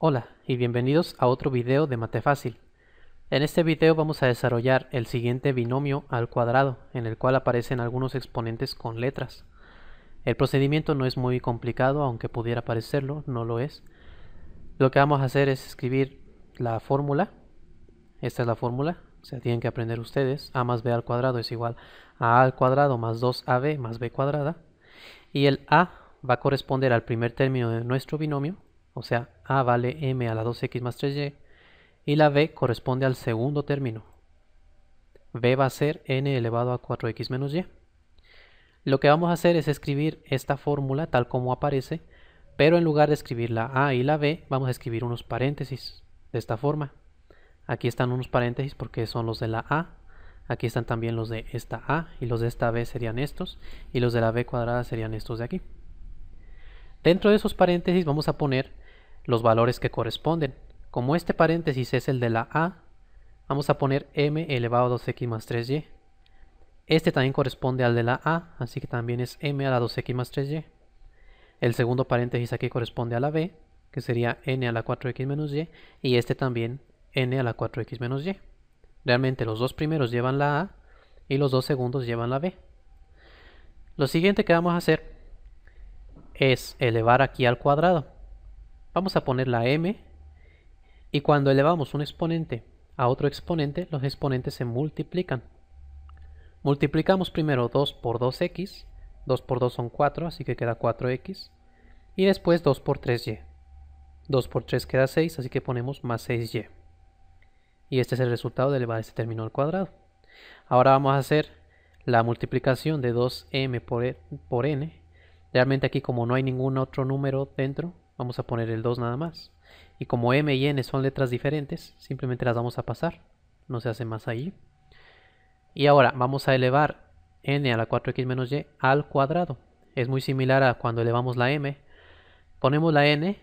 Hola y bienvenidos a otro video de Mate Fácil. En este video vamos a desarrollar el siguiente binomio al cuadrado, en el cual aparecen algunos exponentes con letras. El procedimiento no es muy complicado, aunque pudiera parecerlo, no lo es. Lo que vamos a hacer es escribir la fórmula. Esta es la fórmula, se tienen que aprender ustedes. A más b al cuadrado es igual a a al cuadrado más 2ab más b cuadrada. Y el a va a corresponder al primer término de nuestro binomio, o sea, A vale m a la 2x más 3y, y la b corresponde al segundo término. b va a ser n elevado a 4x menos y. Lo que vamos a hacer es escribir esta fórmula tal como aparece, pero en lugar de escribir la a y la b, vamos a escribir unos paréntesis de esta forma. Aquí están unos paréntesis porque son los de la a, aquí están también los de esta a, y los de esta b serían estos, y los de la b cuadrada serían estos de aquí. Dentro de esos paréntesis vamos a poner los valores que corresponden. Como este paréntesis es el de la A, vamos a poner m elevado a 2x más 3y. Este también corresponde al de la A, así que también es m a la 2x más 3y. El segundo paréntesis aquí corresponde a la B, que sería n a la 4x menos y, y este también n a la 4x menos y. Realmente los dos primeros llevan la A y los dos segundos llevan la B. Lo siguiente que vamos a hacer es elevar aquí al cuadrado. Vamos a poner la m y cuando elevamos un exponente a otro exponente, los exponentes se multiplican. Multiplicamos primero 2 por 2x, 2 por 2 son 4, así que queda 4x, y después 2 por 3y. 2 por 3 queda 6, así que ponemos más 6y. Y este es el resultado de elevar este término al cuadrado. Ahora vamos a hacer la multiplicación de 2m por, por n. Realmente aquí como no hay ningún otro número dentro, Vamos a poner el 2 nada más. Y como M y N son letras diferentes, simplemente las vamos a pasar. No se hace más allí. Y ahora vamos a elevar n a la 4x menos y al cuadrado. Es muy similar a cuando elevamos la m. Ponemos la n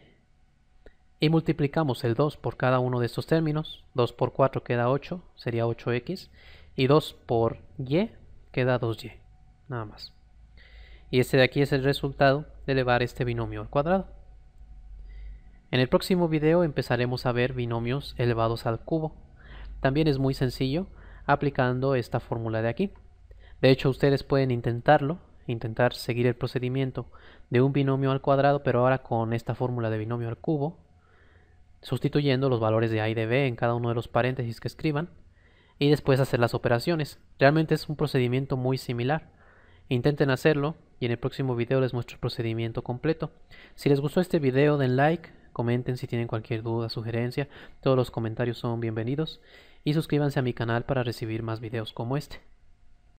y multiplicamos el 2 por cada uno de estos términos. 2 por 4 queda 8, sería 8x. Y 2 por y queda 2y, nada más. Y este de aquí es el resultado de elevar este binomio al cuadrado. En el próximo video empezaremos a ver binomios elevados al cubo. También es muy sencillo aplicando esta fórmula de aquí. De hecho, ustedes pueden intentarlo, intentar seguir el procedimiento de un binomio al cuadrado, pero ahora con esta fórmula de binomio al cubo, sustituyendo los valores de A y de B en cada uno de los paréntesis que escriban, y después hacer las operaciones. Realmente es un procedimiento muy similar. Intenten hacerlo y en el próximo video les muestro el procedimiento completo. Si les gustó este video den like, Comenten si tienen cualquier duda, sugerencia, todos los comentarios son bienvenidos y suscríbanse a mi canal para recibir más videos como este.